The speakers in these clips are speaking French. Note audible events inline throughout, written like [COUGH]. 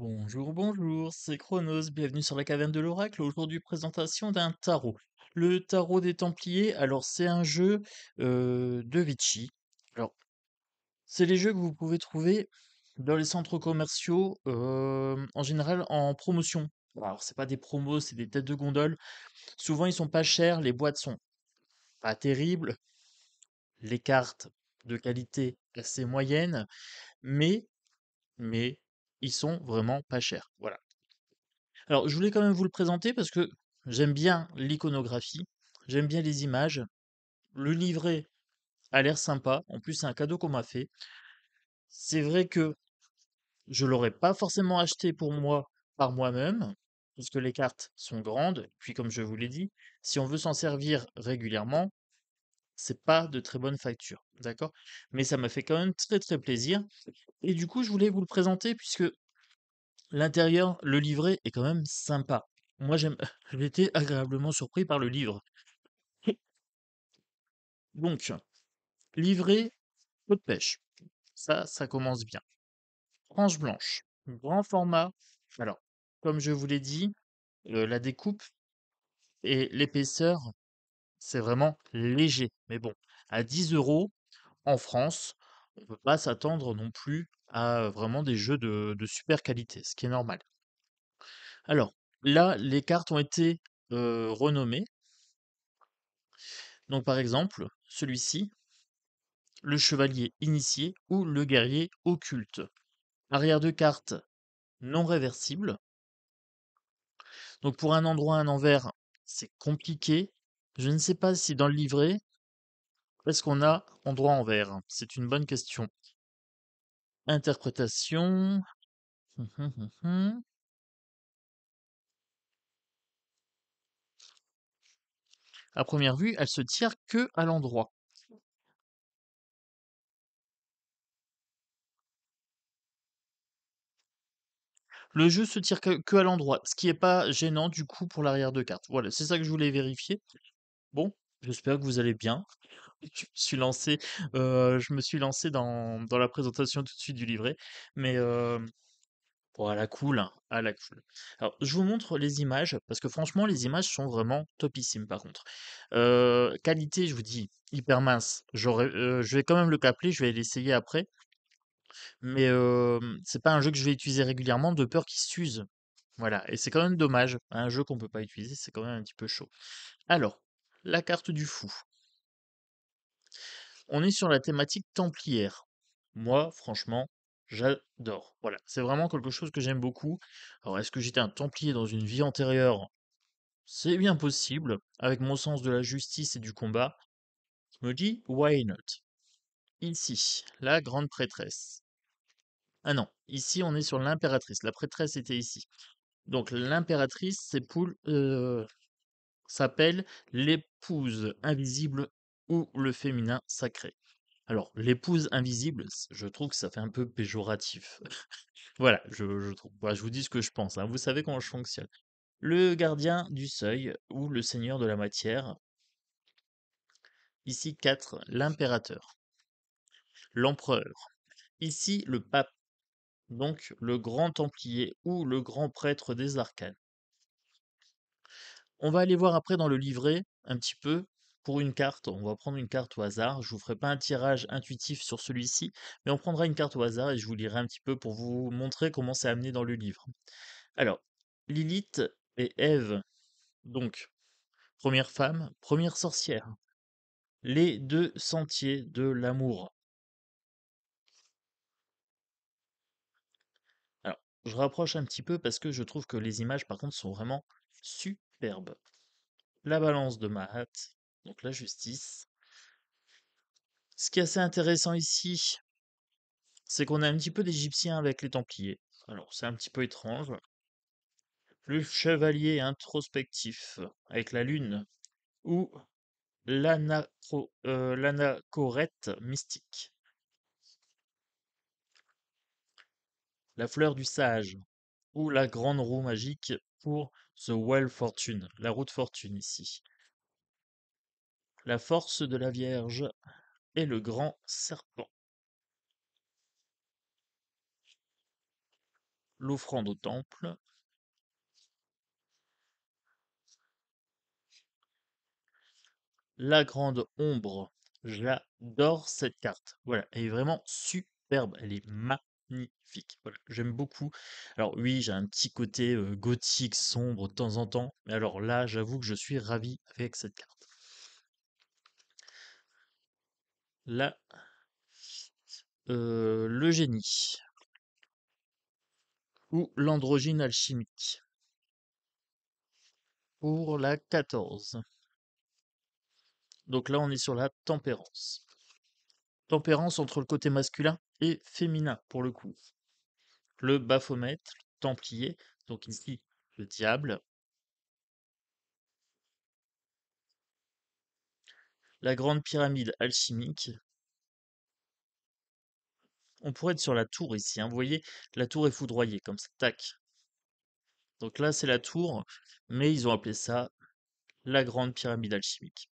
Bonjour, bonjour, c'est Chronos, bienvenue sur la caverne de l'oracle. Aujourd'hui, présentation d'un tarot. Le tarot des Templiers, alors c'est un jeu euh, de Vichy. Alors, c'est les jeux que vous pouvez trouver dans les centres commerciaux, euh, en général en promotion. Alors, c'est pas des promos, c'est des têtes de gondole. Souvent, ils sont pas chers, les boîtes sont pas terribles, les cartes de qualité assez moyenne, mais, mais ils sont vraiment pas chers. Voilà. Alors, je voulais quand même vous le présenter parce que j'aime bien l'iconographie, j'aime bien les images. Le livret a l'air sympa. En plus, c'est un cadeau qu'on m'a fait. C'est vrai que je l'aurais pas forcément acheté pour moi par moi-même parce que les cartes sont grandes. Puis, comme je vous l'ai dit, si on veut s'en servir régulièrement, c'est pas de très bonne facture, d'accord Mais ça m'a fait quand même très très plaisir. Et du coup, je voulais vous le présenter puisque l'intérieur, le livret est quand même sympa. Moi, j'ai [LAUGHS] été agréablement surpris par le livre. Donc, livret, de pêche. Ça, ça commence bien. Tranche blanche, grand format. Alors, comme je vous l'ai dit, euh, la découpe et l'épaisseur c'est vraiment léger. Mais bon, à 10 euros en France, on ne peut pas s'attendre non plus à vraiment des jeux de, super qualité, ce qui est normal. Alors, là, les cartes ont été renommées. Donc, par exemple, celui-ci, le chevalier initié ou le guerrier occulte. Arrière de carte non réversible. Donc, pour un endroit, un envers, c'est compliqué. Je ne sais pas si dans le livret, est-ce qu'on a endroit en vert hein. C'est une bonne question. Interprétation. Hum, hum, hum, à première vue, elle se tire que à l'endroit. Le jeu se tire que à l'endroit, ce qui n'est pas gênant du coup pour l'arrière de carte. Voilà, c'est ça que je voulais vérifier. Bon, j'espère que vous allez bien. [LAUGHS] Je me suis lancé, euh, je me suis lancé dans dans la présentation tout de suite du livret, mais euh, à la cool, à la cool. Alors je vous montre les images parce que franchement les images sont vraiment topissimes par contre. Euh, qualité, je vous dis hyper mince. J'aurais, je vais quand même le capler je vais l'essayer après mais c'est pas un jeu que je vais utiliser régulièrement de peur qu'il s'use. Voilà et c'est quand même dommage. Un jeu qu'on ne peut pas utiliser, c'est quand même un petit peu chaud. Alors la carte du fou. On est sur la thématique templière. Moi, franchement, j'adore. Voilà, c'est vraiment quelque chose que j'aime beaucoup. Alors, est-ce que j'étais un templier dans une vie antérieure C'est bien possible, avec mon sens de la justice et du combat. Je me dis, why not Ici, la grande prêtresse. Ah non, ici on est sur l'impératrice. La prêtresse était ici. Donc l'impératrice s'époule. Euh, s'appelle l'épouse invisible ou le féminin sacré. Alors, l'épouse invisible, je trouve que ça fait un peu péjoratif. [LAUGHS] voilà, je, vous dis ce que je pense, hein. vous savez comment je fonctionne. Le gardien du seuil ou le seigneur de la matière. Ici 4, l'impérateur. L'empereur. Ici, le pape. Donc, le grand templier ou le grand prêtre des arcanes. On va aller voir après dans le livret un petit peu pour une carte. On va prendre une carte au hasard. Je vous ferai pas un tirage intuitif sur celui-ci, mais on prendra une carte au hasard et je vous lirai un petit peu pour vous montrer comment c'est amené dans le livre. Alors, Lilith et Eve, donc première femme, première sorcière, les deux sentiers de l'amour. Alors, je rapproche un petit peu parce que je trouve que les images par contre sont vraiment super la balance de Mahat, donc la justice. Ce qui est assez intéressant ici, c'est qu'on a un petit peu d'Égyptiens avec les Templiers. Alors c'est un petit peu étrange. Le chevalier introspectif avec la lune ou euh, l'anachorète mystique. La fleur du sage ou la grande roue magique pour The Well Fortune, la route fortune ici. La force de la Vierge et le grand serpent. L'offrande au temple. La grande ombre. J'adore cette carte. Voilà, elle est vraiment superbe. Elle est magnifique j'aime beaucoup. Alors oui, j'ai un petit côté gothique sombre de temps en temps, mais alors là, j'avoue que je suis ravi avec cette carte. Là, le génie ou l'androgyne alchimique pour la 14. Donc là, on est sur la tempérance. Tempérance entre le côté masculin et féminin, pour le coup le Baphomet, le Templier, donc ici le diable. La grande pyramide alchimique. On pourrait être sur la tour ici, hein. vous voyez, la tour est foudroyée, comme ça, tac. Donc là, c'est la tour, mais ils ont appelé ça la grande pyramide alchimique.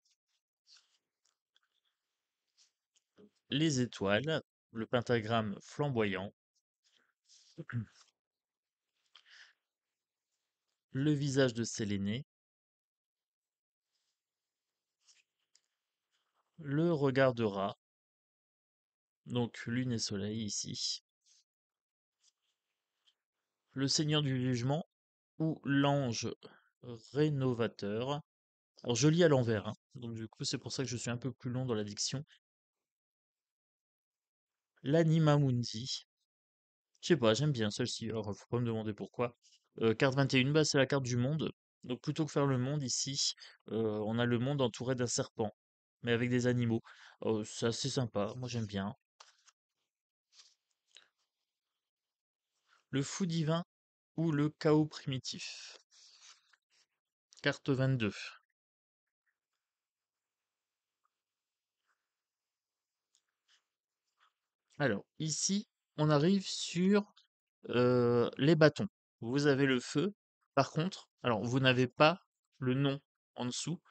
Les étoiles, le pentagramme flamboyant, le visage de Sélénée, le regard de rat, donc lune et soleil ici, le Seigneur du jugement ou l'ange rénovateur. Alors je lis à l'envers, hein. donc du coup c'est pour ça que je suis un peu plus long dans la diction. L'anima mundi, je sais pas, j'aime bien celle-ci. Alors, faut pas me demander pourquoi. carte 21, bah, c'est la carte du monde. Donc, plutôt que faire le monde ici, on a le monde entouré d'un serpent, mais avec des animaux. Ça, oh, c'est assez sympa. Moi, j'aime bien. Le fou divin ou le chaos primitif. Carte 22. Alors, ici, arrive sur les bâtons. Vous avez le feu. Par contre, alors vous n'avez pas le nom en dessous.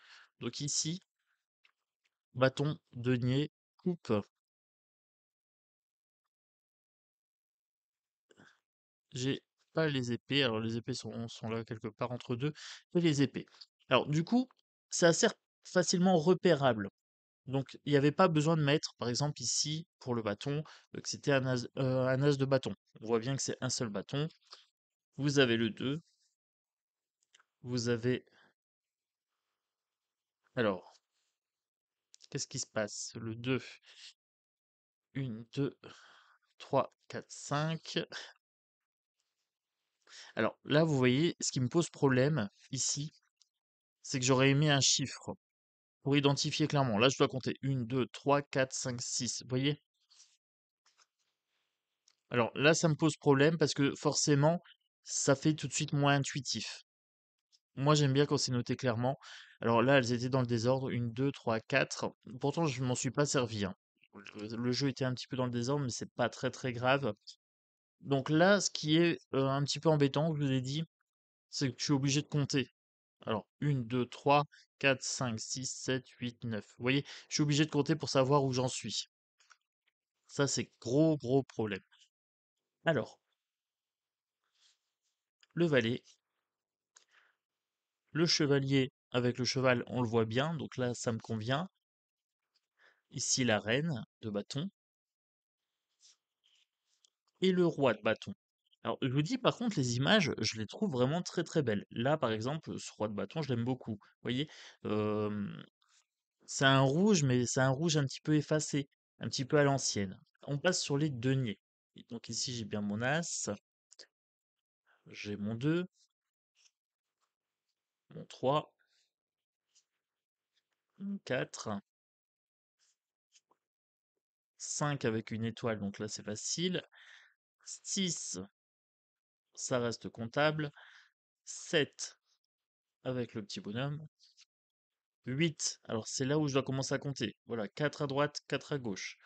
Donc ici, bâton, denier, coupe. J'ai pas les épées. Alors les épées sont, sont là quelque part entre deux. Et les épées. Alors du coup, c'est assez facilement repérable. Donc il n'y avait pas besoin de mettre, par exemple ici, pour le bâton, euh, que c'était euh, un, as, de bâton. On voit bien que c'est un seul bâton. Vous avez le 2. Vous avez... Alors, qu'est-ce qui se passe Le 2. 1, 2, 3, 4, 5. Alors là, vous voyez, ce qui me pose problème ici, c'est que j'aurais aimé un chiffre pour identifier clairement. Là, je dois compter 1, 2, 3, 4, 5, 6. Vous voyez Alors là, ça me pose problème parce que forcément, ça fait tout de suite moins intuitif. Moi, j'aime bien quand c'est noté clairement. Alors là, elles étaient dans le désordre. 1, 2, 3, 4. Pourtant, je ne m'en suis pas servi. Hein. Le jeu était un petit peu dans le désordre, mais c'est pas très très grave. Donc là, ce qui est euh, un petit peu embêtant, je vous ai dit, c'est que je suis obligé de compter. Alors, 1, 2, 3, 4, 5, 6, 7, 8, 9. Vous voyez, je suis obligé de compter pour savoir où j'en suis. Ça, c'est gros, gros problème. Alors, le valet, le chevalier avec le cheval, on le voit bien, donc là, ça me convient. Ici, la reine de bâton. Et le roi de bâton. Alors, je vous dis, par contre, les images, je les trouve vraiment très très belles. Là, par exemple, ce roi de bâton, je l'aime beaucoup. Vous voyez, c'est un rouge, mais c'est un rouge un petit peu effacé, un petit peu à l'ancienne. On passe sur les deniers. donc ici, j'ai bien mon as, j'ai mon 2, mon 3, mon 4, 5 avec une étoile, donc là c'est facile, 6, ça reste comptable. 7 avec le petit bonhomme. 8. Alors c'est là où je dois commencer à compter. Voilà, 4 à droite, 4 à gauche.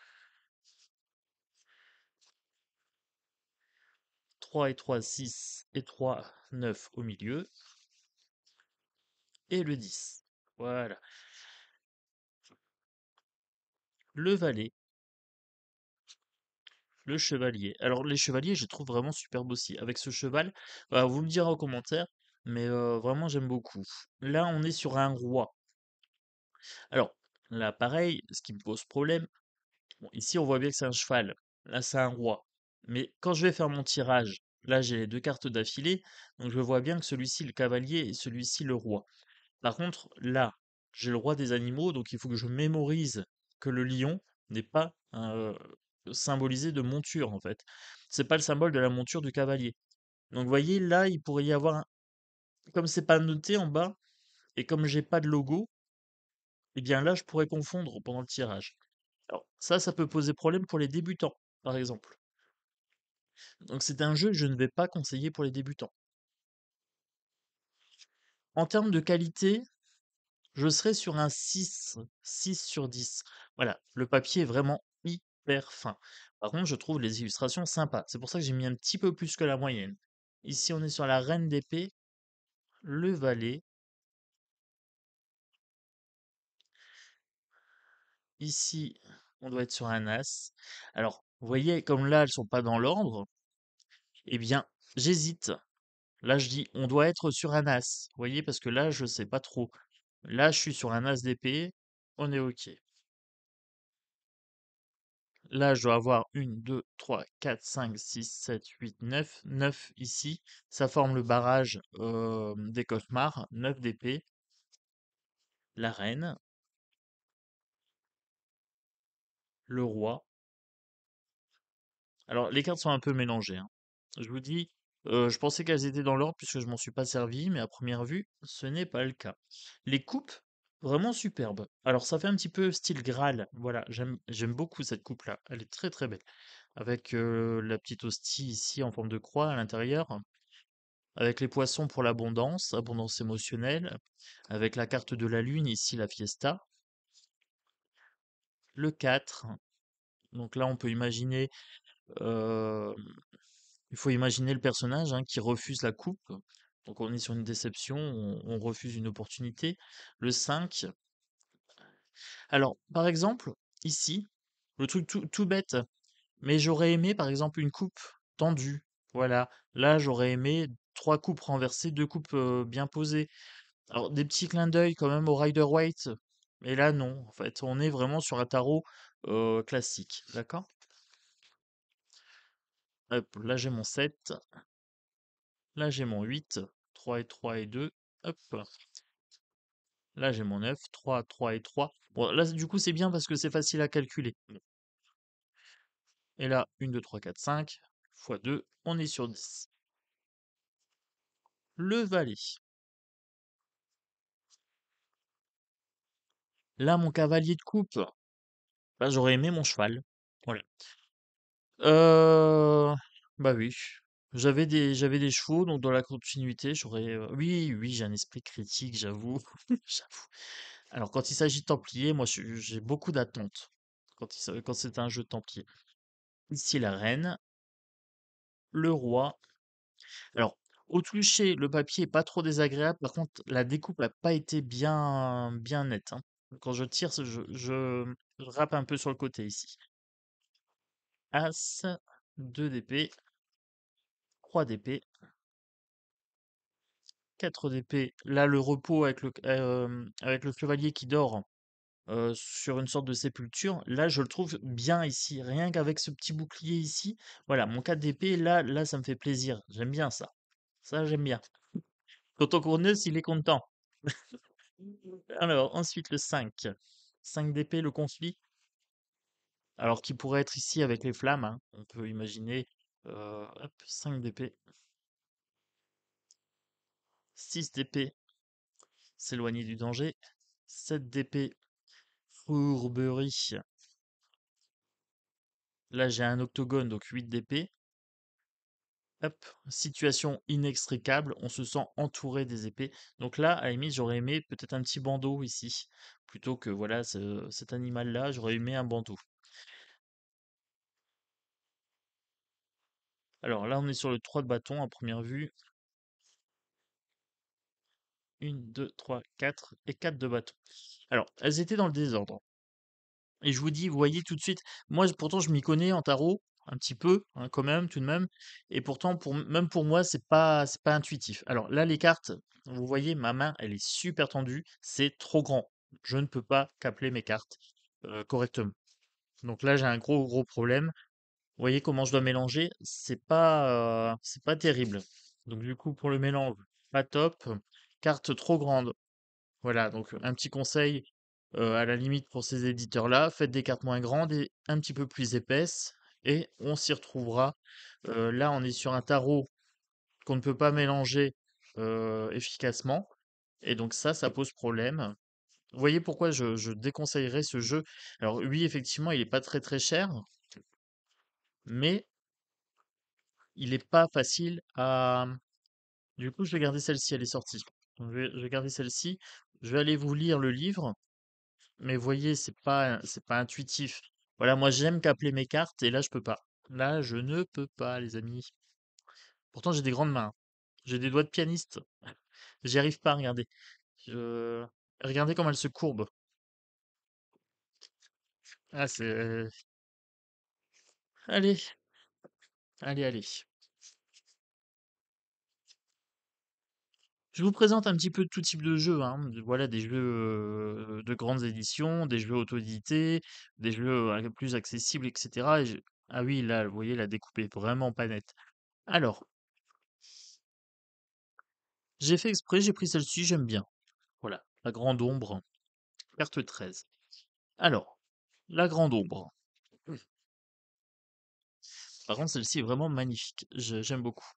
3 et 3, 6 et 3, 9 au milieu. Et le 10. Voilà. Le valet le chevalier. Alors les chevaliers, je trouve vraiment superbe aussi. Avec ce cheval, bah, vous me direz en commentaire, mais vraiment j'aime beaucoup. Là, on est sur un roi. Alors là, pareil, ce qui me pose problème, ici on voit bien que c'est un cheval, là c'est un roi. Mais quand je vais faire mon tirage, là j'ai les deux cartes d'affilée, donc je vois bien que celui-ci le cavalier et celui-ci le roi. Par contre, là, j'ai le roi des animaux, donc il faut que je mémorise que le lion n'est pas un symbolisé de monture, en fait. C'est pas le symbole de la monture du cavalier. Donc, voyez, là, il pourrait y avoir. Un... Comme c'est pas noté en bas, et comme j'ai pas de logo, eh bien là, je pourrais confondre pendant le tirage. Alors, ça, ça peut poser problème pour les débutants, par exemple. Donc, c'est un jeu que je ne vais pas conseiller pour les débutants. En termes de qualité, je serai sur un 6, 6 sur 10. Voilà, le papier est vraiment par contre, je trouve les illustrations sympas. C'est pour ça que j'ai mis un petit peu plus que la moyenne. Ici, on est sur la reine d'épée, le valet. Ici, on doit être sur un as. Alors, vous voyez, comme là, elles sont pas dans l'ordre, eh bien, j'hésite. Là, je dis, on doit être sur un as. Vous voyez, parce que là, je ne sais pas trop. Là, je suis sur un as d'épée. On est OK. Là, je dois avoir 1, 2, 3, 4, 5, 6, 7, 8, 9. 9 ici. Ça forme le barrage des cauchemars. 9 d'épée. La reine. Le roi. Alors, les cartes sont un peu mélangées. Hein. Je vous dis, je pensais qu'elles étaient dans l'ordre puisque je m'en suis pas servi, mais à première vue, ce n'est pas le cas. Les coupes Vraiment superbe. Alors ça fait un petit peu style Graal. Voilà, j'aime beaucoup cette coupe-là. Elle est très très belle. Avec la petite hostie ici en forme de croix à l'intérieur. Avec les poissons pour l'abondance, abondance émotionnelle. Avec la carte de la lune, ici la fiesta. Le 4. Donc là on peut imaginer... il faut imaginer le personnage hein, qui refuse la coupe donc on est sur une déception, on, refuse une opportunité. Le 5. Alors, par exemple, ici, le truc tout, bête, mais j'aurais aimé par exemple une coupe tendue. Voilà, là j'aurais aimé trois coupes renversées, deux coupes bien posées. Alors des petits clins d'œil quand même au Rider White, mais là non, en fait on est vraiment sur un tarot classique, d'accord là j'ai mon 7, là j'ai mon 8, 3 et 3 et 2. Hop. Là, j'ai mon 9. 3, 3 et 3. Bon, là, du coup, c'est bien parce que c'est facile à calculer. Et là, 1, 2, 3, 4, 5, x 2, on est sur 10. Le valet. Là, mon cavalier de coupe. j'aurais aimé mon cheval. Voilà. Euh... Bah oui, j'avais des j'avais des chevaux, donc dans la continuité, j'aurais, euh, oui, oui, j'ai un esprit critique, j'avoue, [LAUGHS] j'avoue. Alors quand il s'agit de Templiers, moi, j'ai beaucoup d'attentes quand il quand c'est un jeu Templier. Ici, la reine le roi. Alors, au toucher, le papier n'est pas trop désagréable, par contre, la découpe n'a pas été bien bien nette, hein. Quand je tire, je je un peu sur le côté, ici. As, 2 d'épée. 3 d'épée. 4 d'épée. Là, le repos avec le, euh, chevalier qui dort sur une sorte de sépulture. Là, je le trouve bien ici. Rien qu'avec ce petit bouclier ici. Voilà, mon 4 d'épée, là, là, ça me fait plaisir. J'aime bien ça. Ça, j'aime bien. Toto Courneuse, il est content. [LAUGHS] Alors, ensuite, le 5. 5 d'épée, le conflit. Alors, qui pourrait être ici avec les flammes. Hein. On peut imaginer 5 euh, d'épée. 6 d'épée. S'éloigner du danger. 7 d'épée. Fourberie. Là, j'ai un octogone, donc 8 d'épée. situation inextricable, on se sent entouré des épées. Donc là, à j'aurais aimé peut-être un petit bandeau ici. Plutôt que voilà cet animal-là, j'aurais aimé un bandeau. Alors là, on est sur le 3 de bâton à première vue. 1, 2, 3, 4 et 4 de bâton. Alors, elles étaient dans le désordre. Et je vous dis, vous voyez tout de suite, moi pourtant je m'y connais en tarot, un petit peu, hein, quand même, tout de même. Et pourtant, même pour moi, ce pas, c'est pas intuitif. Alors là, les cartes, vous voyez, ma main, elle est super tendue, c'est trop grand. Je ne peux pas capler mes cartes euh, correctement. Donc là, j'ai un gros, gros problème. Vous voyez comment je dois mélanger C'est pas, c'est pas terrible. Donc du coup, pour le mélange, pas top. Carte trop grande. Voilà, donc un petit conseil à la limite pour ces éditeurs-là, faites des cartes moins grandes et un petit peu plus épaisses, et on s'y retrouvera. là, on est sur un tarot qu'on ne peut pas mélanger efficacement, et donc ça, ça pose problème. Vous voyez pourquoi je, je déconseillerais ce jeu Alors oui, effectivement, il n'est pas très très cher, mais il n'est pas facile à... Mmh, du coup, je vais garder celle-ci, elle est sortie. je, vais, garder celle-ci. Je vais aller vous lire le livre, mais vous voyez, c'est pas, pas intuitif. Voilà, moi j'aime qu'appeler mes cartes, et là je peux pas. Là, je ne peux pas, les amis. Pourtant, j'ai des grandes mains. J'ai des doigts de pianiste. [LAUGHS] J'y arrive pas, regardez. Regardez comment elle se courbe. Ah, c'est... Euh, Allez. Allez, allez. Je vous présente un petit peu tout type de jeux, hein. voilà des jeux de grandes éditions, des jeux auto-édités, des jeux plus accessibles, etc. Ah oui, là, vous voyez, la découpe est vraiment pas nette. Alors, j'ai fait exprès, j'ai pris celle-ci, j'aime bien. Voilà, la grande ombre, carte 13. Alors, la grande ombre. Par contre, celle-ci est vraiment magnifique. J'aime beaucoup.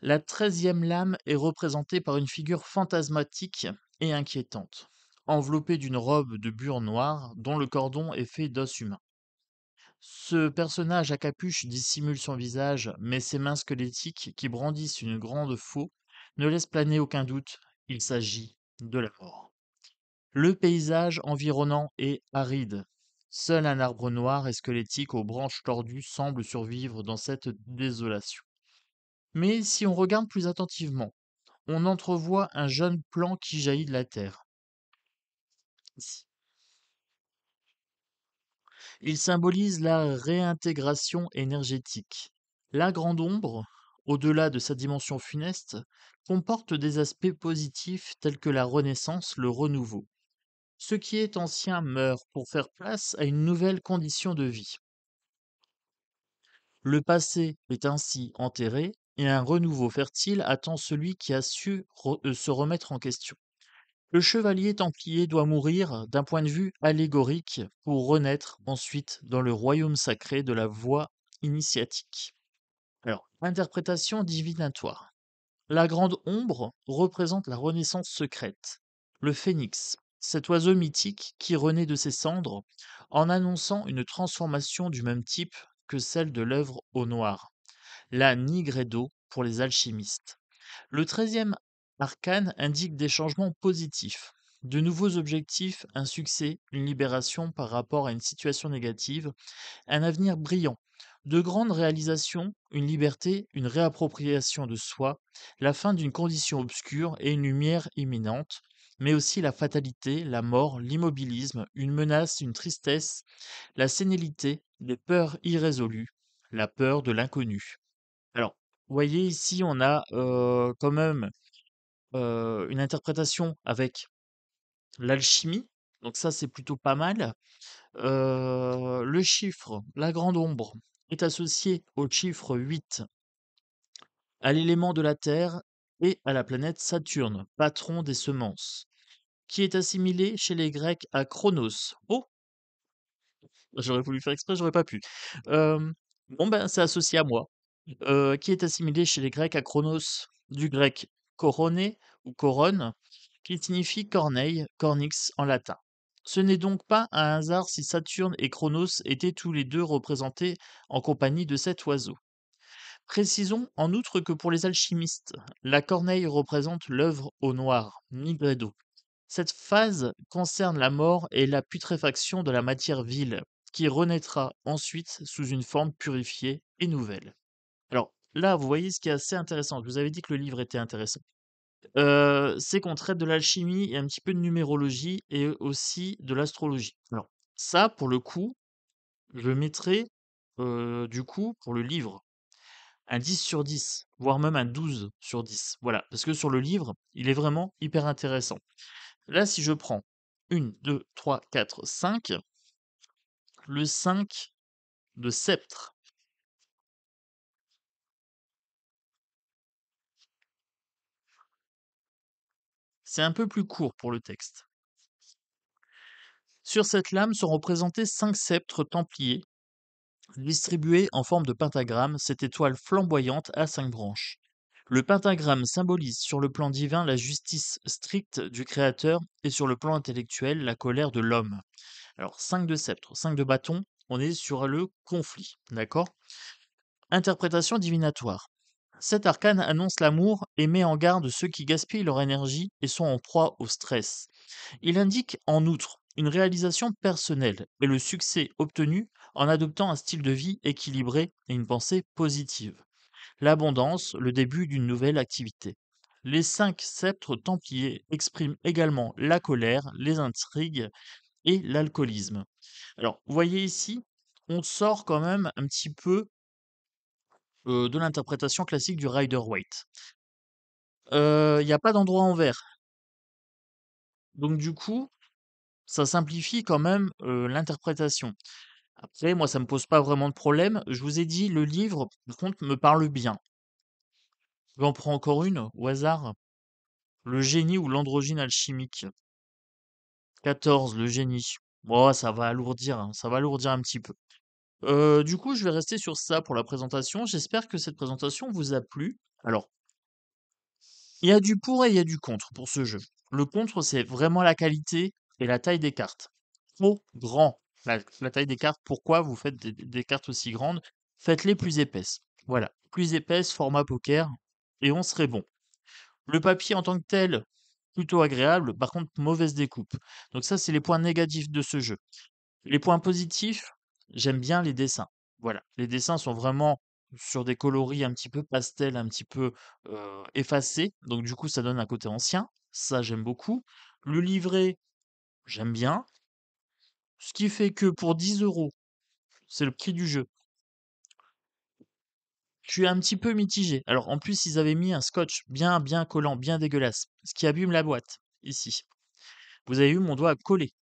La treizième lame est représentée par une figure fantasmatique et inquiétante, enveloppée d'une robe de bure noire dont le cordon est fait d'os humain. Ce personnage à capuche dissimule son visage, mais ses mains squelettiques, qui brandissent une grande faux, ne laissent planer aucun doute, il s'agit de la mort. Le paysage environnant est aride, Seul un arbre noir et squelettique aux branches tordues semble survivre dans cette désolation. Mais si on regarde plus attentivement, on entrevoit un jeune plant qui jaillit de la terre. Il symbolise la réintégration énergétique. La grande ombre, au-delà de sa dimension funeste, comporte des aspects positifs tels que la renaissance, le renouveau. Ce qui est ancien meurt pour faire place à une nouvelle condition de vie. Le passé est ainsi enterré et un renouveau fertile attend celui qui a su euh, se remettre en question. Le chevalier templier doit mourir d'un point de vue allégorique pour renaître ensuite dans le royaume sacré de la voie initiatique. Alors, interprétation divinatoire. La grande ombre représente la renaissance secrète. Le phénix cet oiseau mythique qui renaît de ses cendres en annonçant une transformation du même type que celle de l'œuvre au noir, la nigredo pour les alchimistes. Le treizième arcane indique des changements positifs, de nouveaux objectifs, un succès, une libération par rapport à une situation négative, un avenir brillant, de grandes réalisations, une liberté, une réappropriation de soi, la fin d'une condition obscure et une lumière imminente, mais aussi la fatalité, la mort, l'immobilisme, une menace, une tristesse, la sénilité, les peurs irrésolues, la peur de l'inconnu. Alors, vous voyez ici, on a quand même une interprétation avec l'alchimie, donc ça c'est plutôt pas mal. le chiffre, la grande ombre, est associé au chiffre 8, à l'élément de la Terre et à la planète Saturne, patron des semences qui est assimilé chez les Grecs à Chronos. Oh J'aurais voulu faire exprès, j'aurais pas pu. bon, ben, c'est associé à moi. qui est assimilé chez les Grecs à Chronos, du grec coroné ou coronne, qui signifie corneille, cornix en latin. Ce n'est donc pas un hasard si Saturne et Chronos étaient tous les deux représentés en compagnie de cet oiseau. Précisons en outre que pour les alchimistes, la corneille représente l'œuvre au noir, nigredo. Cette phase concerne la mort et la putréfaction de la matière vile, qui renaîtra ensuite sous une forme purifiée et nouvelle. Alors là, vous voyez ce qui est assez intéressant. Je vous avais dit que le livre était intéressant. Euh, c'est qu'on traite de l'alchimie et un petit peu de numérologie et aussi de l'astrologie. Alors ça, pour le coup, je mettrai euh, du coup pour le livre un 10 sur 10, voire même un 12 sur 10. Voilà, parce que sur le livre, il est vraiment hyper intéressant. Là, si je prends 1, 2, 3, 4, 5, le 5 de sceptre. C'est un peu plus court pour le texte. Sur cette lame sont représentés cinq sceptres templiers, distribués en forme de pentagramme, cette étoile flamboyante à cinq branches. Le pentagramme symbolise sur le plan divin la justice stricte du Créateur et sur le plan intellectuel la colère de l'homme. Alors 5 de sceptre, 5 de bâton, on est sur le conflit, d'accord Interprétation divinatoire. Cet arcane annonce l'amour et met en garde ceux qui gaspillent leur énergie et sont en proie au stress. Il indique en outre une réalisation personnelle et le succès obtenu en adoptant un style de vie équilibré et une pensée positive l'abondance, le début d'une nouvelle activité. Les cinq sceptres templiers expriment également la colère, les intrigues et l'alcoolisme. Alors, vous voyez ici, on sort quand même un petit peu de l'interprétation classique du Rider-Waite. Il n'y a pas d'endroit en vert. Donc du coup, ça simplifie quand même l'interprétation. Après, moi, ça ne me pose pas vraiment de problème. Je vous ai dit, le livre, par contre, me parle bien. J'en prends encore une, au hasard. Le génie ou l'androgyne alchimique. 14, le génie. Bon, oh, ça va alourdir, hein, ça va alourdir un petit peu. Euh, du coup, je vais rester sur ça pour la présentation. J'espère que cette présentation vous a plu. Alors, il y a du pour et il y a du contre pour ce jeu. Le contre, c'est vraiment la qualité et la taille des cartes. Trop grand la, taille des cartes, pourquoi vous faites des, cartes aussi grandes. Faites-les plus épaisses. Voilà, plus épaisses, format poker, et on serait bon. Le papier en tant que tel, plutôt agréable, par contre mauvaise découpe. Donc ça, c'est les points négatifs de ce jeu. Les points positifs, j'aime bien les dessins. Voilà, les dessins sont vraiment sur des coloris un petit peu pastel, un petit peu euh, effacés. Donc du coup, ça donne un côté ancien. Ça, j'aime beaucoup. Le livret, j'aime bien. Ce qui fait que pour 10 euros, c'est le prix du jeu. tu suis un petit peu mitigé. Alors en plus, ils avaient mis un scotch bien, bien collant, bien dégueulasse, ce qui abîme la boîte ici. Vous avez eu mon doigt à coller.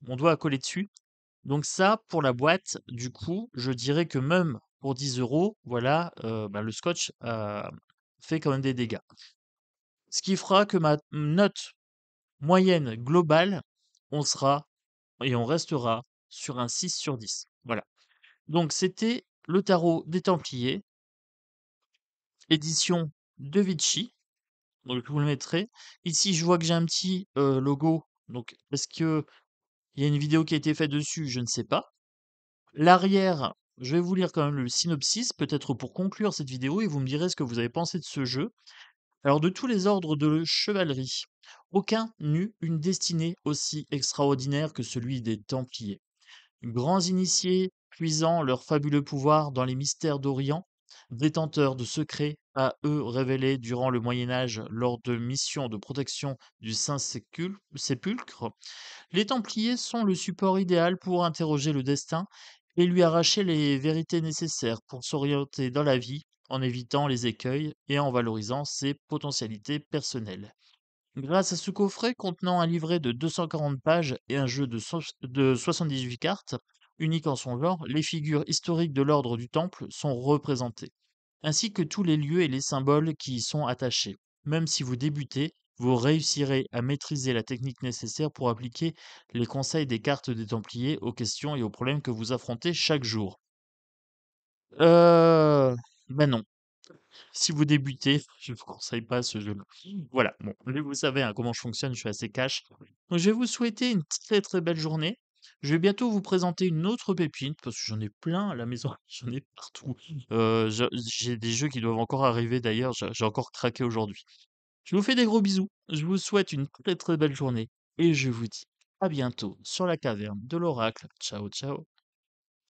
Mon doigt à coller dessus. Donc ça, pour la boîte, du coup, je dirais que même pour 10 euros, voilà, euh, bah, le scotch fait quand même des dégâts. Ce qui fera que ma note moyenne globale, on sera et on restera sur un 6 sur 10. Voilà. Donc c'était le tarot des Templiers, édition de Vichy. Donc je vous le mettrai. Ici, je vois que j'ai un petit euh, logo. Donc est-ce qu'il il y a une vidéo qui a été faite dessus Je ne sais pas. L'arrière, je vais vous lire quand même le synopsis, peut-être pour conclure cette vidéo, et vous me direz ce que vous avez pensé de ce jeu. Alors de tous les ordres de chevalerie, aucun n'eut une destinée aussi extraordinaire que celui des Templiers. Grands initiés, puisant leur fabuleux pouvoir dans les mystères d'Orient, détenteurs de secrets à eux révélés durant le Moyen Âge lors de missions de protection du Saint-Sépulcre, les Templiers sont le support idéal pour interroger le destin et lui arracher les vérités nécessaires pour s'orienter dans la vie en évitant les écueils et en valorisant ses potentialités personnelles. Grâce à ce coffret contenant un livret de 240 pages et un jeu de, 78 cartes, unique en son genre, les figures historiques de l'ordre du temple sont représentées, ainsi que tous les lieux et les symboles qui y sont attachés. Même si vous débutez, vous réussirez à maîtriser la technique nécessaire pour appliquer les conseils des cartes des Templiers aux questions et aux problèmes que vous affrontez chaque jour. Euh... Ben non. Si vous débutez, [LAUGHS] je ne vous conseille pas ce jeu-là. Voilà, bon, vous savez hein, comment je fonctionne, je suis assez cash. Donc, je vais vous souhaiter une très très belle journée. Je vais bientôt vous présenter une autre pépine, parce que j'en ai plein à la maison, [LAUGHS] j'en ai partout. Euh, j'ai des jeux qui doivent encore arriver d'ailleurs, j'ai encore craqué aujourd'hui. Je vous fais des gros bisous, je vous souhaite une très très belle journée, et je vous dis à bientôt sur la caverne de l'oracle. Ciao ciao